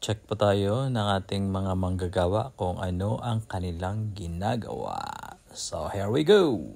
Check po tayo ng ating mga manggagawa kung ano ang kanilang ginagawa. So here we go!